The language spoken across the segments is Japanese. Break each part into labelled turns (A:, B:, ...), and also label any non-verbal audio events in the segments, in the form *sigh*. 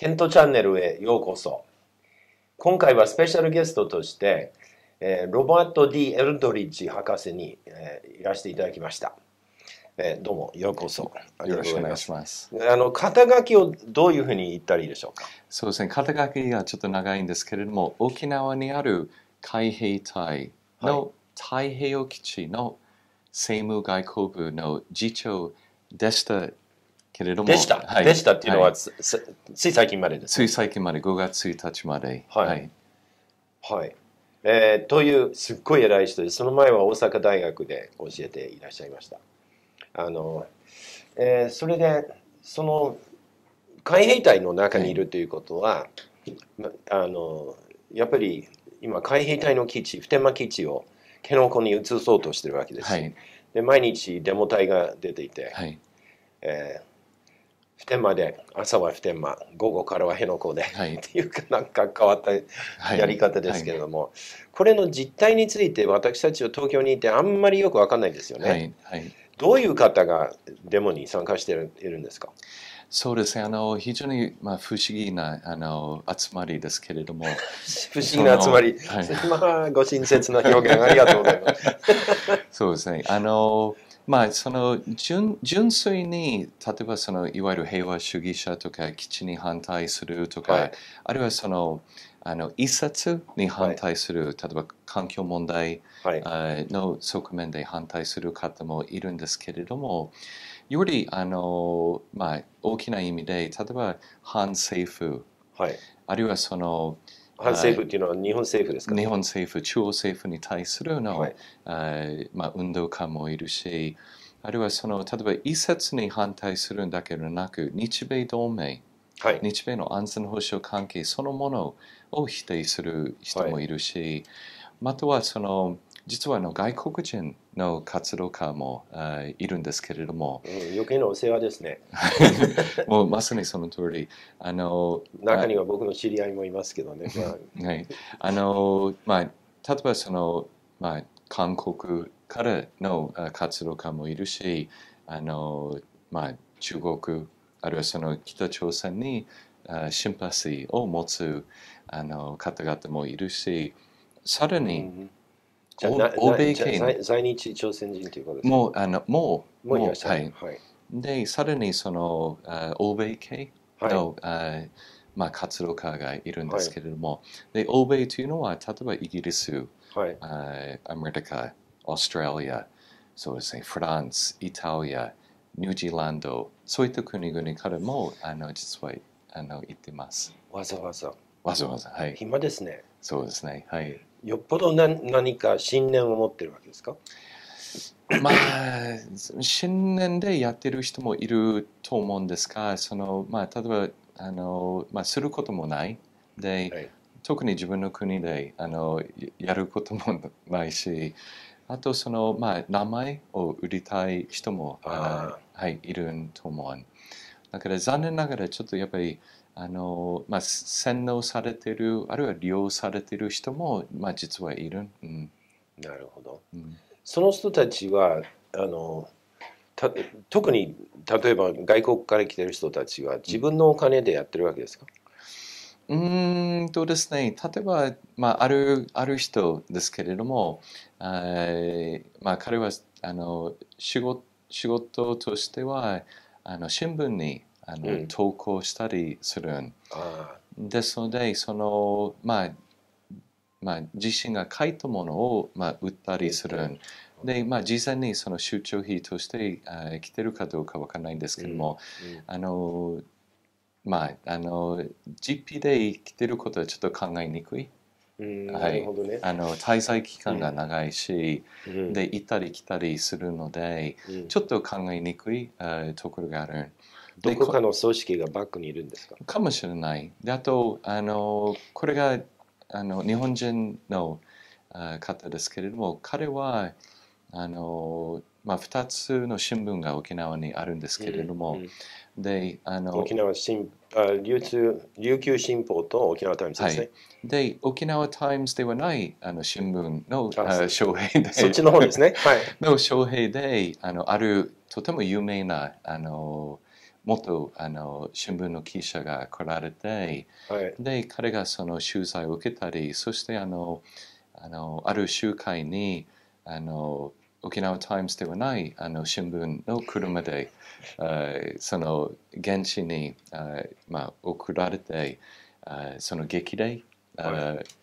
A: ケントチャンネルへようこそ。今回はスペシャルゲストとして、えー、ロバート・ディ・エルドリッジ博士に、えー、いらしていただきました。えー、どうもようこそ。よろしくお願いします。あの肩書きをど
B: ういうふうに言ったらいいでしょうか。そうですね。肩書きがちょっと長いんですけれども、沖縄にある海兵隊の太平洋基地の政務外交部の次長でしたけれども。でした。はい、でしたっていうのは、はい、
A: つい最近まで
B: です、つい最近まで、5月1日まで。はい。
A: はい、えー、という、すっごい偉い人で、その前は大阪大学で教えていらっしゃいました。あの、えー、それで、その、海兵隊の中にいるということは、あの、やっぱり今、海兵隊の基地、普天間基地を、辺野古に移そうとしてるわけです。はい、で毎日デモ隊が出ていて、はい、え普天間で朝は普天間午後からは辺野古で、はい、っていうかなんか変わったやり方ですけれども、はいはい、これの実態について私たちは東京にいてあんまりよく分かんないですよね。どういう方がデモに参加しているんですかそ
B: うですねあの非常に、まあ、不思議なあの集まりですけれども *laughs* 不思議な集まり、まあご親切な表現ありがとうございます。*laughs* そうですねあのまあその純純粋に例えばそのいわゆる平和主義者とか基地に反対するとか、はい、あるいはそのあの一冊に反対する、はい、例えば環境問題、はい、の側面で反対する方もいるんですけれどもよりあの、まあ、大きな意味で例えば反政府、はい、あるいはその
A: 反政府というのは日本政府ですか、日本
B: 政府、中央政府に対するの、はい、あまあ、運動家もいるし、あるいはその例えば一説に反対するんだけでなく、日米同盟、はい、日米の安全保障関係そのものを否定する人もいるし、はい、またはその実はの外国人の活動家もいるんですけれども、
A: うん、余計なお世話ですね *laughs*
B: もうまさにその通りあの
A: 中には僕の知り合いもいますけどね、
B: *laughs* はいあのまあ、例えばその、まあ、韓国からの活動家もいるしあの、まあ、中国あるいはその北朝鮮にシンパシーを持つあの方々もいるしさらに、
A: 欧米系の在日朝鮮人ということですも
B: うあのもうもういらっしゃる、はい、でさらにその欧米系の、はい、まあ、活動家がいるんですけれども、はい、で欧米というのは例えばイギリス、はい、アメリカオーストラリアそうですねフランスイタリアニュージーランドそういった国々からも
A: あの実はあの行ってますわざわざわざわざはい暇ですね
B: そうですねはい
A: よっぽど何か信念を持ってるわけですか
B: まあ、信念でやってる人もいると思うんですが、そのまあ、例えばあの、まあ、することもないで、はい、特に自分の国であのやることもないし、あとその、まあ、名前を売りたい人もはい、いると思う。だから残念ながらちょっとやっぱりあの、まあ、洗脳されてるあるいは利用されてる人も、まあ、実はいる、うん、
A: なるほど、うん、その人たちはあのた特に例えば外国から来てる人たちは自分のお金でやってるわけですか、
B: うんとですね、例えば、まあ、あるある人ですけれども、あまあ、彼はあの仕事仕事としてはあの新聞にあの、うん、投稿したりするんですのでそのまあまあ、自身が書いたものを、まあ、売ったりするんで、まあ、事前にその出張費として生きてるかどうかわからないんですけども、うんうん、あのまああの GP で生きてることはちょっと考えにくいはい、ね、あの滞在期間が長いし、うん、で行ったり来たりするので、うん、ちょっと考えにくい、えところがある。どこかの
A: 組織がバックにいるんですか
B: かもしれない。であとあのこれがあの日本人の方ですけれども彼はあのまあ、2つの新聞が沖縄にあるんですけれども、うん、であの沖
A: 縄新あ流通琉球新報と沖縄タイムズですね。はい、で、沖縄
B: タイムズではないあの新聞の招聘で、そっちの方ですね。*laughs* はい、の翔平であの、あるとても有名なあの元あの新聞の記者が来られて、はい、で彼がその取材を受けたりそしてあのあのある集会にあの沖縄タイムズではないあの新聞の車で、その現地に、まあ、送られて、その激励、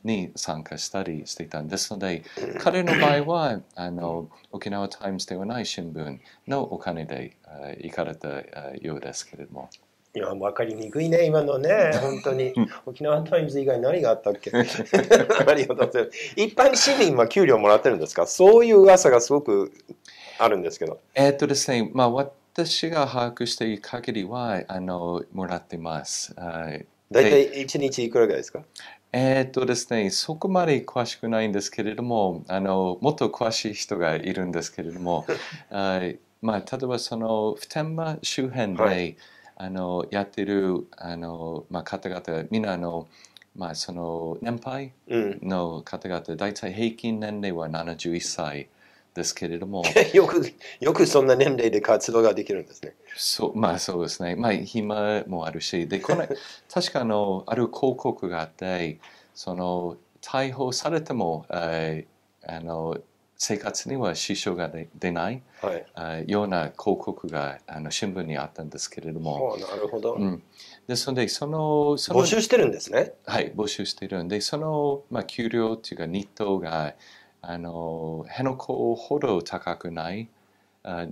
B: に参加したりしていたんですので彼の場合はあの沖縄タイムズではない新聞のお金で、行かれたようですけれども。
A: いや分かりにくいね今のね本当に沖縄タイムズ以外何があったっけ *laughs* 一般市民は給料もらってるんですかそういう噂がすごくあるんですけど
B: えっとですねまあ私が把握している限りはあのもらってます大体
A: 1日いくらぐらいですか
B: えっとですね、そこまで詳しくないんですけれども、あのもっと詳しい人がいるんですけれども、あ *laughs* まあ、例えばその普天間周辺で、はいあのやってるあの、まあ、方々みんなあの、まあ、その年配の方々、大体平均年齢は71歳ですけれども *laughs* よ
A: くよくそんな年齢で活動ができるんですね。
B: そうまあそうですね、まあ、暇もあるしでこの *laughs* 確かあのある広告があってその逮捕されても、えー、あの生活には支障が出ない、はい、ような広告があの新聞にあったんですけれども。な
A: るほど、うん、
B: ですのでそのその募集してるんですね。はい募集してるんでその、まあ、給料というか日当があの辺野古ほど高くないあ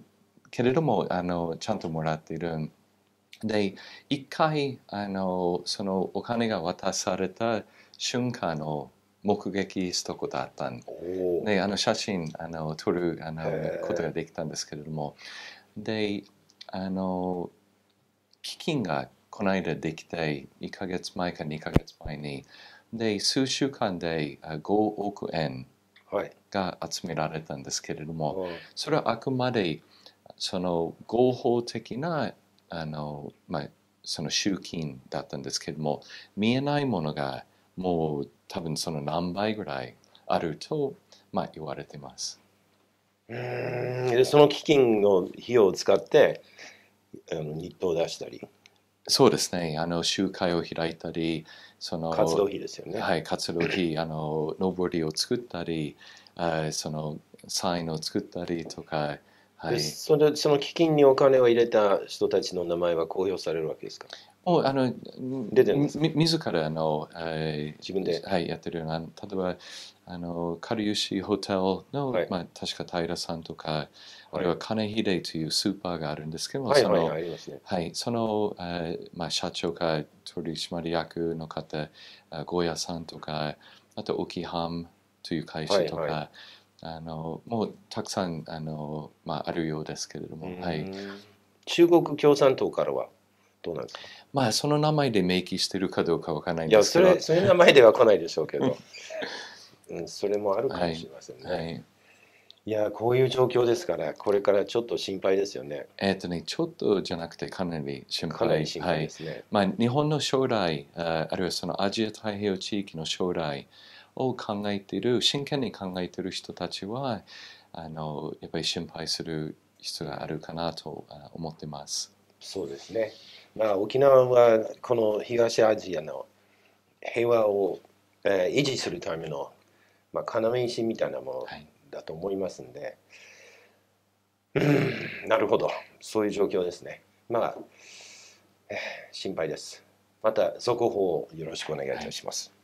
B: けれどもあのちゃんともらっている。で一回あのそのお金が渡された瞬間の目撃したことあったんであの写真あの撮るあのことができたんですけれどもであの基金がこの間できて1か月前か2か月前にで数週間で5億円が集められたんですけれども、はい、それはあくまでその合法的なあの、まあ、その集金だったんですけれども見えないものがもう多分その何倍ぐらいあると、まあ、言われてます。
A: うんその基金の費用を使ってあの日当を出したりそ
B: うですねあの集会を開いたりその活動費ですよねはい活動費あののぼりを作ったりあそのサインを作ったりとか
A: はい、そのその基金にお金を入れた人たちの名前は公表されるわけですか
B: おあの出てみ自らの、えー、自分で、はい、やってるような例えばあのカリユシホテルの、はい、まあ、確か平さんとか、あるいは金秀というスーパーがあるんですけども、はい、その、えまあ、社長か取締役の方、ゴーヤさんとか、あとオキハムという会社とか、はいはいあのもうたくさんあの、まあ、あるようですけれども、はい、
A: 中国共産党からは
B: どうなんですかまあその名前で明記してるかどうかわからないんですけどいやそれ *laughs* その名前で
A: は来ないでしょうけど、*laughs* うん、それもあるかもしれませんね。はい、はいいやこういう状況ですからこれからちょっと心配ですよね。
B: えっ、とねちょっとじゃなくてかなり心配かなり心配ですね。はい、まあ日本の将来あるいはそのアジア太平洋地域の将来を考えている真剣に考えている人たちはあのやっぱり心配する必要があるかなと思ってます。
A: そうですね、まあ、沖縄はこの東アジアの平和を、えー、維持するための、まあ、要石みたいなものだと思いますんで、はい、なるほどそういう状況ですね。まあ、えー、心配です。また続報をよろしくお願いいたします。はい